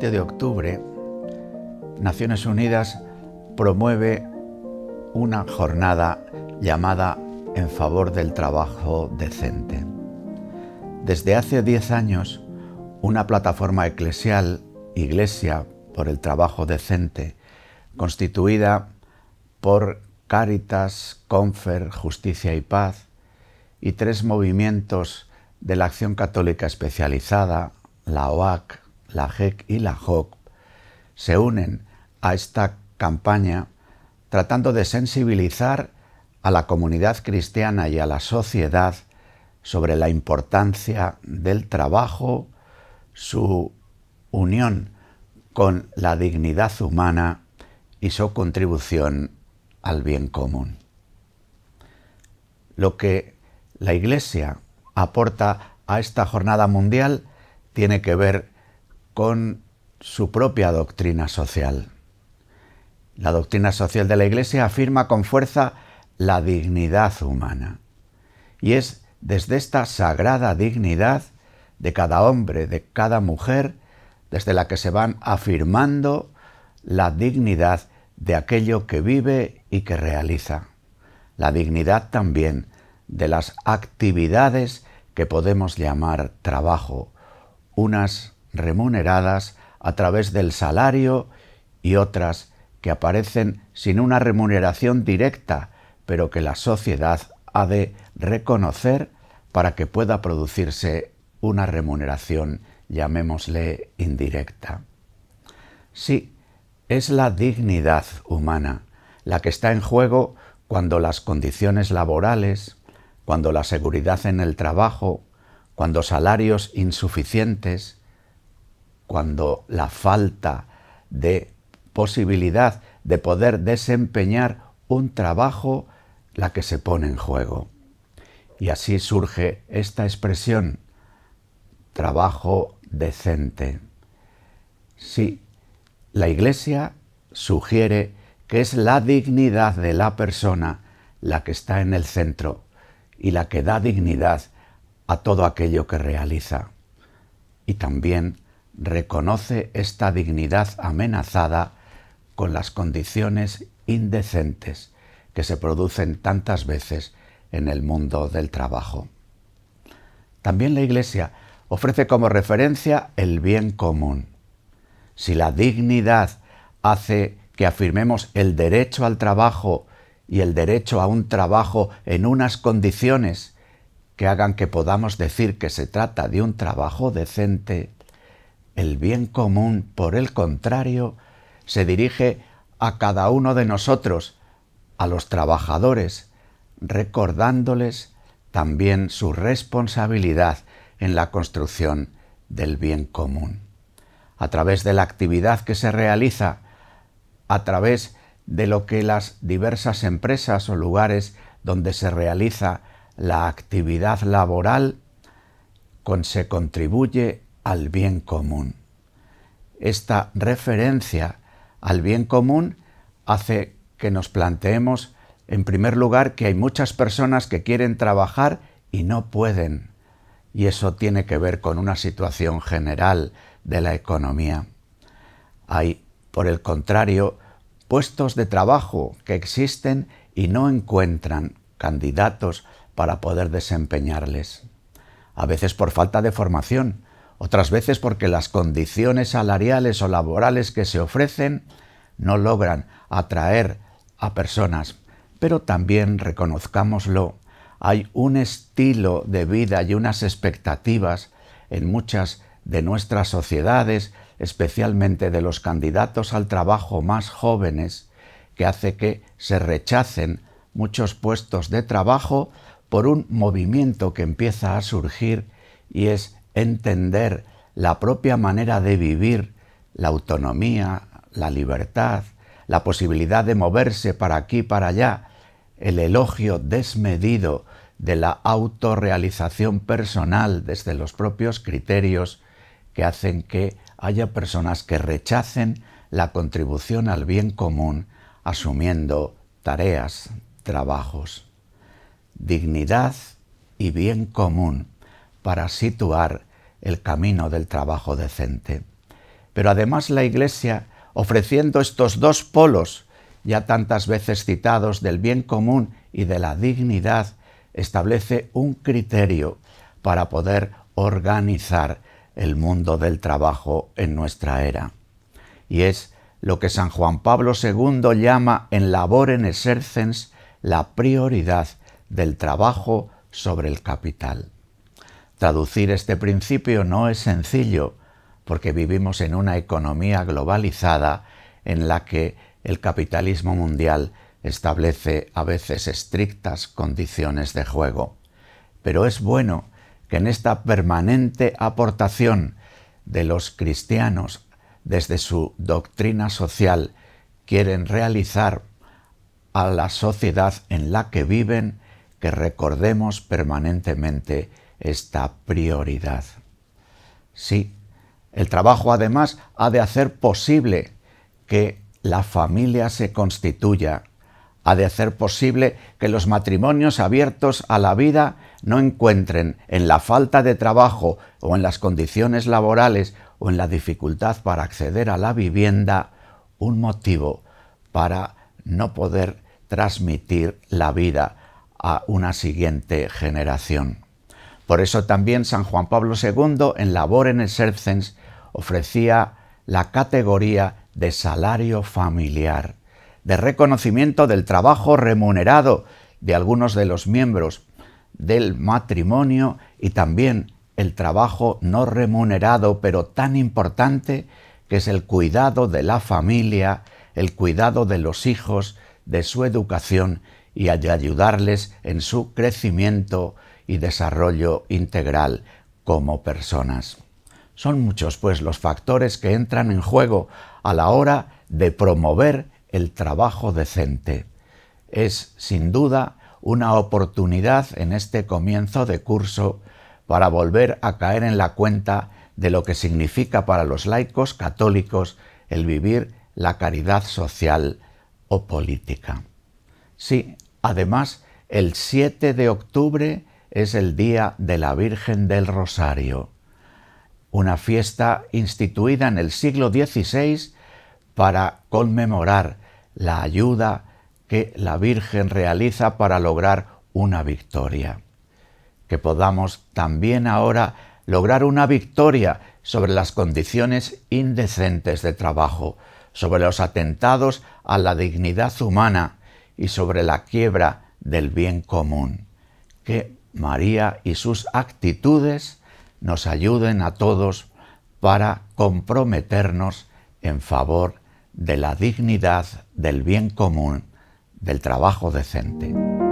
de octubre, Naciones Unidas promueve una jornada llamada En favor del trabajo decente. Desde hace 10 años, una plataforma eclesial, Iglesia por el Trabajo Decente, constituida por Caritas, Confer, Justicia y Paz, y tres movimientos de la Acción Católica Especializada, la OAC, la GEC y la JOC se unen a esta campaña tratando de sensibilizar a la comunidad cristiana y a la sociedad sobre la importancia del trabajo, su unión con la dignidad humana y su contribución al bien común. Lo que la Iglesia aporta a esta jornada mundial tiene que ver con su propia doctrina social. La doctrina social de la Iglesia afirma con fuerza la dignidad humana. Y es desde esta sagrada dignidad de cada hombre, de cada mujer, desde la que se van afirmando la dignidad de aquello que vive y que realiza. La dignidad también de las actividades que podemos llamar trabajo, unas remuneradas a través del salario y otras que aparecen sin una remuneración directa, pero que la sociedad ha de reconocer para que pueda producirse una remuneración, llamémosle indirecta. Sí, es la dignidad humana la que está en juego cuando las condiciones laborales, cuando la seguridad en el trabajo, cuando salarios insuficientes, cuando la falta de posibilidad de poder desempeñar un trabajo la que se pone en juego. Y así surge esta expresión, trabajo decente. Sí, la Iglesia sugiere que es la dignidad de la persona la que está en el centro y la que da dignidad a todo aquello que realiza. Y también reconoce esta dignidad amenazada con las condiciones indecentes que se producen tantas veces en el mundo del trabajo. También la Iglesia ofrece como referencia el bien común. Si la dignidad hace que afirmemos el derecho al trabajo y el derecho a un trabajo en unas condiciones que hagan que podamos decir que se trata de un trabajo decente, el bien común, por el contrario, se dirige a cada uno de nosotros, a los trabajadores, recordándoles también su responsabilidad en la construcción del bien común. A través de la actividad que se realiza, a través de lo que las diversas empresas o lugares donde se realiza la actividad laboral, con se contribuye al bien común. Esta referencia al bien común hace que nos planteemos, en primer lugar, que hay muchas personas que quieren trabajar y no pueden. Y eso tiene que ver con una situación general de la economía. Hay, por el contrario, puestos de trabajo que existen y no encuentran candidatos para poder desempeñarles. A veces por falta de formación, otras veces porque las condiciones salariales o laborales que se ofrecen no logran atraer a personas. Pero también, reconozcámoslo, hay un estilo de vida y unas expectativas en muchas de nuestras sociedades, especialmente de los candidatos al trabajo más jóvenes, que hace que se rechacen muchos puestos de trabajo por un movimiento que empieza a surgir y es entender la propia manera de vivir, la autonomía, la libertad, la posibilidad de moverse para aquí y para allá, el elogio desmedido de la autorrealización personal desde los propios criterios que hacen que haya personas que rechacen la contribución al bien común asumiendo tareas, trabajos. Dignidad y bien común para situar el camino del trabajo decente. Pero además la Iglesia, ofreciendo estos dos polos, ya tantas veces citados, del bien común y de la dignidad, establece un criterio para poder organizar el mundo del trabajo en nuestra era. Y es lo que San Juan Pablo II llama en labor en exercens la prioridad del trabajo sobre el capital. Traducir este principio no es sencillo, porque vivimos en una economía globalizada en la que el capitalismo mundial establece a veces estrictas condiciones de juego. Pero es bueno que en esta permanente aportación de los cristianos desde su doctrina social quieren realizar a la sociedad en la que viven que recordemos permanentemente esta prioridad. Sí, el trabajo además ha de hacer posible que la familia se constituya, ha de hacer posible que los matrimonios abiertos a la vida no encuentren en la falta de trabajo o en las condiciones laborales o en la dificultad para acceder a la vivienda un motivo para no poder transmitir la vida a una siguiente generación. Por eso también San Juan Pablo II en labor en el ofrecía la categoría de salario familiar, de reconocimiento del trabajo remunerado de algunos de los miembros del matrimonio y también el trabajo no remunerado pero tan importante que es el cuidado de la familia, el cuidado de los hijos, de su educación y de ayudarles en su crecimiento y desarrollo integral como personas. Son muchos, pues, los factores que entran en juego a la hora de promover el trabajo decente. Es, sin duda, una oportunidad en este comienzo de curso para volver a caer en la cuenta de lo que significa para los laicos católicos el vivir la caridad social o política. Sí, además, el 7 de octubre es el Día de la Virgen del Rosario, una fiesta instituida en el siglo XVI para conmemorar la ayuda que la Virgen realiza para lograr una victoria. Que podamos también ahora lograr una victoria sobre las condiciones indecentes de trabajo, sobre los atentados a la dignidad humana y sobre la quiebra del bien común. Que María y sus actitudes nos ayuden a todos para comprometernos en favor de la dignidad, del bien común, del trabajo decente.